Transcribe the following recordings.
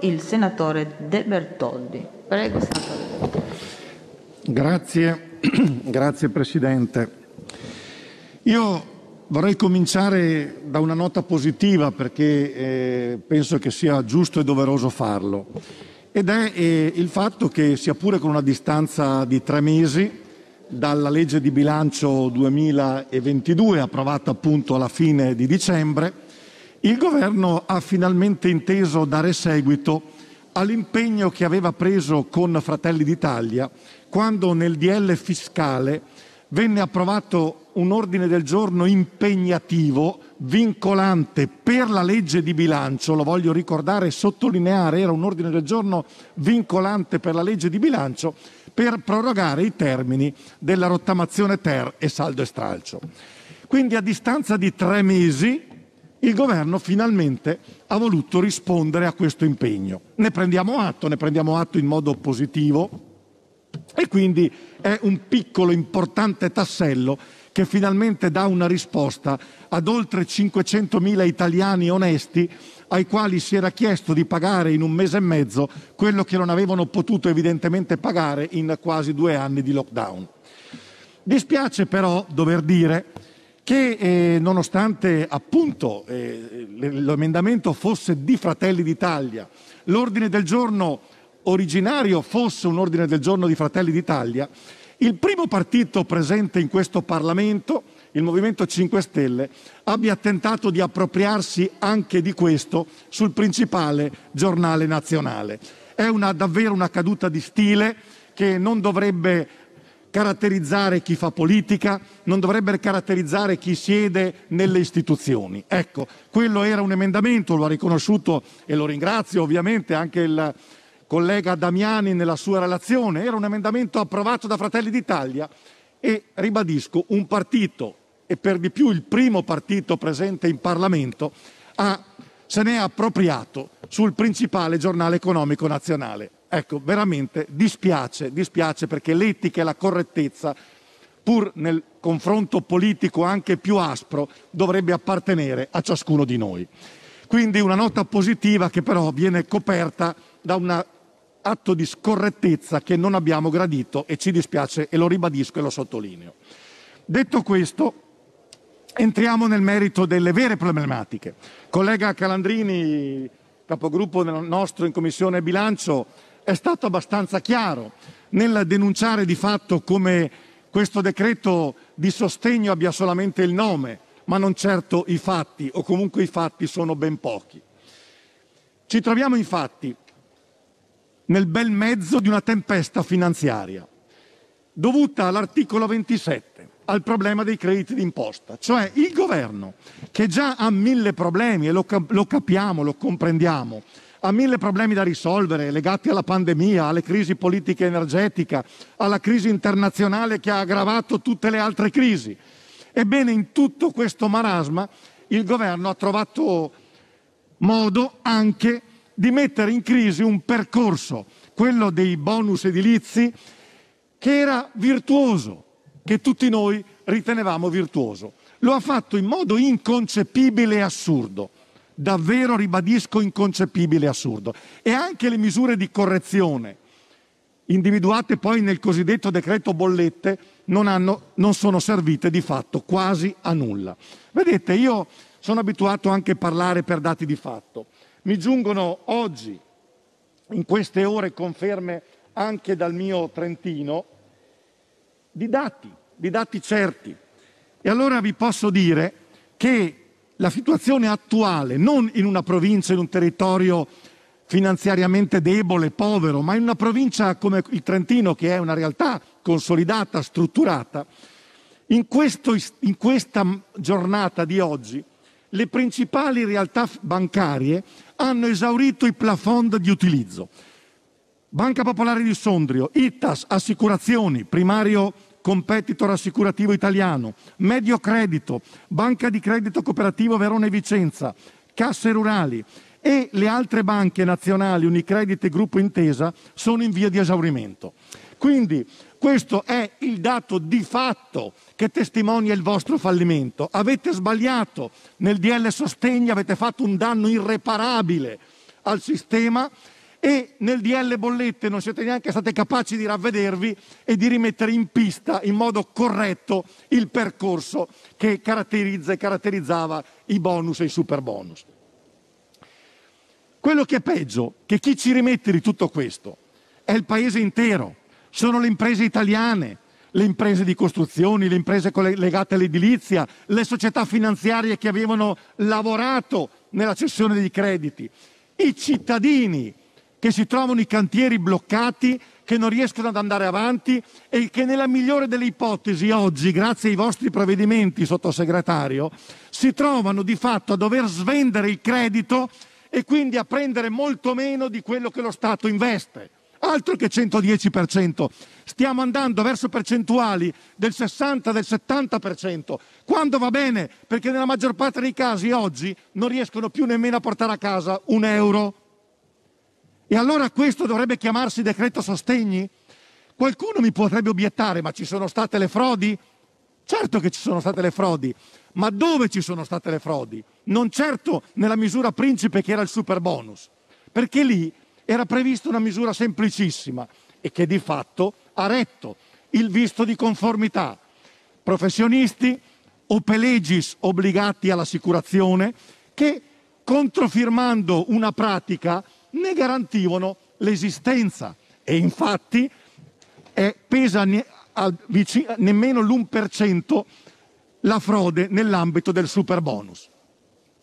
il senatore De Bertoldi. Prego, senatore. Grazie, grazie Presidente. Io vorrei cominciare da una nota positiva perché eh, penso che sia giusto e doveroso farlo ed è eh, il fatto che sia pure con una distanza di tre mesi dalla legge di bilancio 2022 approvata appunto alla fine di dicembre il governo ha finalmente inteso dare seguito all'impegno che aveva preso con Fratelli d'Italia quando nel DL fiscale venne approvato un ordine del giorno impegnativo, vincolante per la legge di bilancio, lo voglio ricordare e sottolineare, era un ordine del giorno vincolante per la legge di bilancio per prorogare i termini della rottamazione ter e saldo e stralcio. Quindi a distanza di tre mesi il governo finalmente ha voluto rispondere a questo impegno. Ne prendiamo atto, ne prendiamo atto in modo positivo e quindi è un piccolo importante tassello che finalmente dà una risposta ad oltre 500.000 italiani onesti ai quali si era chiesto di pagare in un mese e mezzo quello che non avevano potuto evidentemente pagare in quasi due anni di lockdown. Dispiace però dover dire che eh, nonostante appunto eh, l'emendamento fosse di Fratelli d'Italia, l'ordine del giorno originario fosse un ordine del giorno di Fratelli d'Italia, il primo partito presente in questo Parlamento, il Movimento 5 Stelle, abbia tentato di appropriarsi anche di questo sul principale giornale nazionale. È una, davvero una caduta di stile che non dovrebbe caratterizzare chi fa politica, non dovrebbero caratterizzare chi siede nelle istituzioni. Ecco, quello era un emendamento, lo ha riconosciuto e lo ringrazio ovviamente anche il collega Damiani nella sua relazione, era un emendamento approvato da Fratelli d'Italia e ribadisco un partito e per di più il primo partito presente in Parlamento ha, se ne è appropriato sul principale giornale economico nazionale. Ecco, veramente dispiace, dispiace perché l'etica e la correttezza, pur nel confronto politico anche più aspro, dovrebbe appartenere a ciascuno di noi. Quindi una nota positiva che però viene coperta da un atto di scorrettezza che non abbiamo gradito e ci dispiace e lo ribadisco e lo sottolineo. Detto questo, entriamo nel merito delle vere problematiche. Collega Calandrini, capogruppo nostro in Commissione Bilancio, è stato abbastanza chiaro nel denunciare di fatto come questo decreto di sostegno abbia solamente il nome, ma non certo i fatti, o comunque i fatti sono ben pochi. Ci troviamo infatti nel bel mezzo di una tempesta finanziaria, dovuta all'articolo 27, al problema dei crediti d'imposta, cioè il governo, che già ha mille problemi e lo, cap- lo capiamo, lo comprendiamo, ha mille problemi da risolvere legati alla pandemia, alle crisi politiche energetica, alla crisi internazionale che ha aggravato tutte le altre crisi. Ebbene, in tutto questo marasma il governo ha trovato modo anche di mettere in crisi un percorso, quello dei bonus edilizi, che era virtuoso, che tutti noi ritenevamo virtuoso. Lo ha fatto in modo inconcepibile e assurdo davvero, ribadisco, inconcepibile e assurdo. E anche le misure di correzione individuate poi nel cosiddetto decreto bollette non, hanno, non sono servite di fatto quasi a nulla. Vedete, io sono abituato anche a parlare per dati di fatto. Mi giungono oggi, in queste ore, conferme anche dal mio Trentino, di dati, di dati certi. E allora vi posso dire che la situazione attuale, non in una provincia, in un territorio finanziariamente debole, povero, ma in una provincia come il Trentino, che è una realtà consolidata, strutturata, in, questo, in questa giornata di oggi le principali realtà bancarie hanno esaurito i plafond di utilizzo. Banca Popolare di Sondrio, ITAS, assicurazioni, primario competitor assicurativo italiano, Mediocredito, Banca di Credito Cooperativo Verona e Vicenza, Casse Rurali e le altre banche nazionali, Unicredit e Gruppo Intesa, sono in via di esaurimento. Quindi questo è il dato di fatto che testimonia il vostro fallimento. Avete sbagliato nel DL Sostegni, avete fatto un danno irreparabile al sistema e nel DL bollette non siete neanche state capaci di ravvedervi e di rimettere in pista in modo corretto il percorso che caratterizza e caratterizzava i bonus e i super bonus. Quello che è peggio, che chi ci rimette di tutto questo è il paese intero, sono le imprese italiane, le imprese di costruzioni, le imprese legate all'edilizia, le società finanziarie che avevano lavorato nella cessione dei crediti, i cittadini che si trovano i cantieri bloccati, che non riescono ad andare avanti e che nella migliore delle ipotesi oggi, grazie ai vostri provvedimenti, sottosegretario, si trovano di fatto a dover svendere il credito e quindi a prendere molto meno di quello che lo Stato investe. Altro che 110%, stiamo andando verso percentuali del 60, del 70%, quando va bene, perché nella maggior parte dei casi oggi non riescono più nemmeno a portare a casa un euro e allora questo dovrebbe chiamarsi decreto sostegni? Qualcuno mi potrebbe obiettare, ma ci sono state le frodi? Certo che ci sono state le frodi, ma dove ci sono state le frodi? Non certo nella misura principe che era il super bonus, perché lì era prevista una misura semplicissima e che di fatto ha retto il visto di conformità. Professionisti o pelegis obbligati all'assicurazione che controfirmando una pratica ne garantivano l'esistenza. E infatti pesa ne, al, vicino, nemmeno l'1% la frode nell'ambito del super bonus.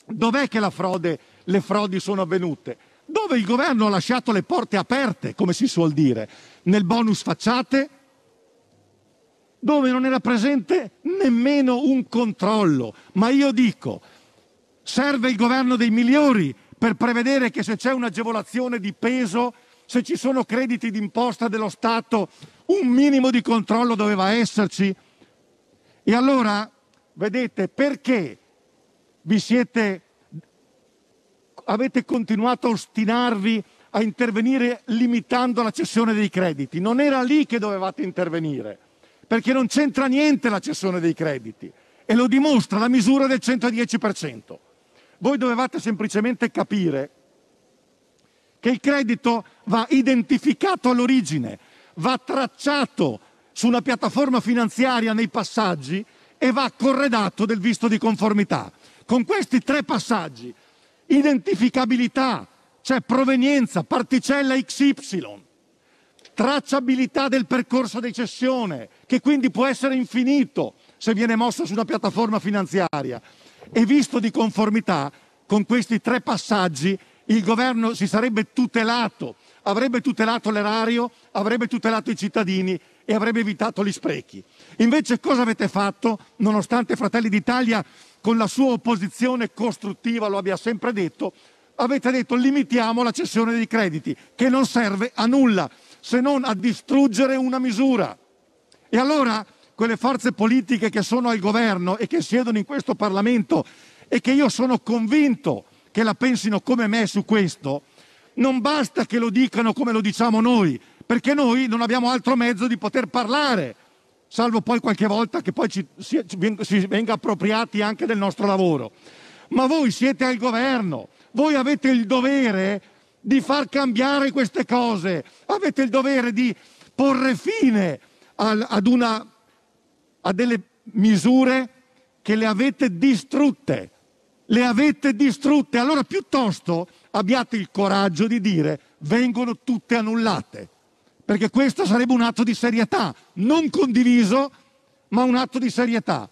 Dov'è che frode, le frodi sono avvenute? Dove il governo ha lasciato le porte aperte, come si suol dire, nel bonus facciate, dove non era presente nemmeno un controllo. Ma io dico, serve il governo dei migliori per prevedere che se c'è un'agevolazione di peso, se ci sono crediti d'imposta dello Stato, un minimo di controllo doveva esserci. E allora, vedete, perché vi siete avete continuato a ostinarvi a intervenire limitando la cessione dei crediti. Non era lì che dovevate intervenire, perché non c'entra niente la cessione dei crediti e lo dimostra la misura del 110%. Voi dovevate semplicemente capire che il credito va identificato all'origine, va tracciato su una piattaforma finanziaria nei passaggi e va corredato del visto di conformità. Con questi tre passaggi, identificabilità, cioè provenienza, particella XY, tracciabilità del percorso di cessione, che quindi può essere infinito se viene mosso su una piattaforma finanziaria, e visto di conformità con questi tre passaggi il governo si sarebbe tutelato, avrebbe tutelato l'erario, avrebbe tutelato i cittadini e avrebbe evitato gli sprechi. Invece cosa avete fatto, nonostante Fratelli d'Italia con la sua opposizione costruttiva lo abbia sempre detto, avete detto limitiamo la cessione dei crediti, che non serve a nulla se non a distruggere una misura. E allora quelle forze politiche che sono al governo e che siedono in questo Parlamento e che io sono convinto che la pensino come me su questo, non basta che lo dicano come lo diciamo noi, perché noi non abbiamo altro mezzo di poter parlare, salvo poi qualche volta che poi ci, si, si venga appropriati anche del nostro lavoro. Ma voi siete al governo, voi avete il dovere di far cambiare queste cose, avete il dovere di porre fine al, ad una a delle misure che le avete distrutte. Le avete distrutte. Allora piuttosto abbiate il coraggio di dire vengono tutte annullate, perché questo sarebbe un atto di serietà, non condiviso, ma un atto di serietà.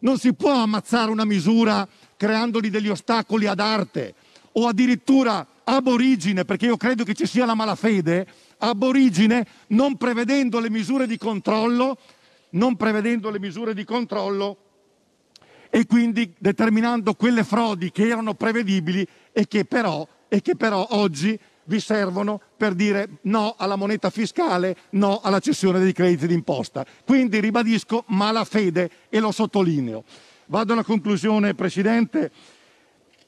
Non si può ammazzare una misura creandogli degli ostacoli ad arte o addirittura aborigine, perché io credo che ci sia la malafede, aborigine non prevedendo le misure di controllo non prevedendo le misure di controllo e quindi determinando quelle frodi che erano prevedibili e che però, e che però oggi vi servono per dire no alla moneta fiscale, no alla cessione dei crediti d'imposta. Quindi ribadisco malafede e lo sottolineo. Vado alla conclusione, Presidente,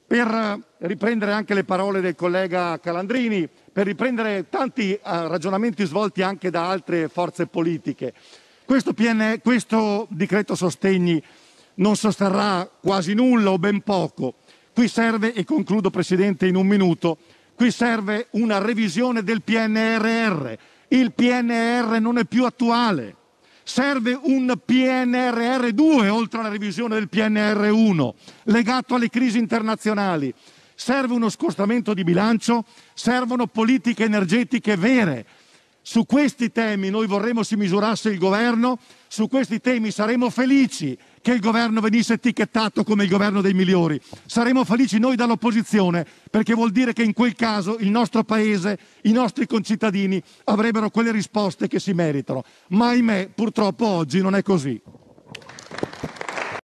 per riprendere anche le parole del collega Calandrini, per riprendere tanti eh, ragionamenti svolti anche da altre forze politiche. Questo, PN, questo decreto sostegni non sosterrà quasi nulla o ben poco. Qui serve, e concludo Presidente in un minuto, qui serve una revisione del PNRR. Il PNR non è più attuale. Serve un PNRR 2 oltre alla revisione del PNR 1, legato alle crisi internazionali. Serve uno scostamento di bilancio, servono politiche energetiche vere, su questi temi noi vorremmo si misurasse il governo, su questi temi saremmo felici che il governo venisse etichettato come il governo dei migliori. Saremmo felici noi dall'opposizione perché vuol dire che in quel caso il nostro paese, i nostri concittadini avrebbero quelle risposte che si meritano. Ma ahimè, purtroppo oggi non è così.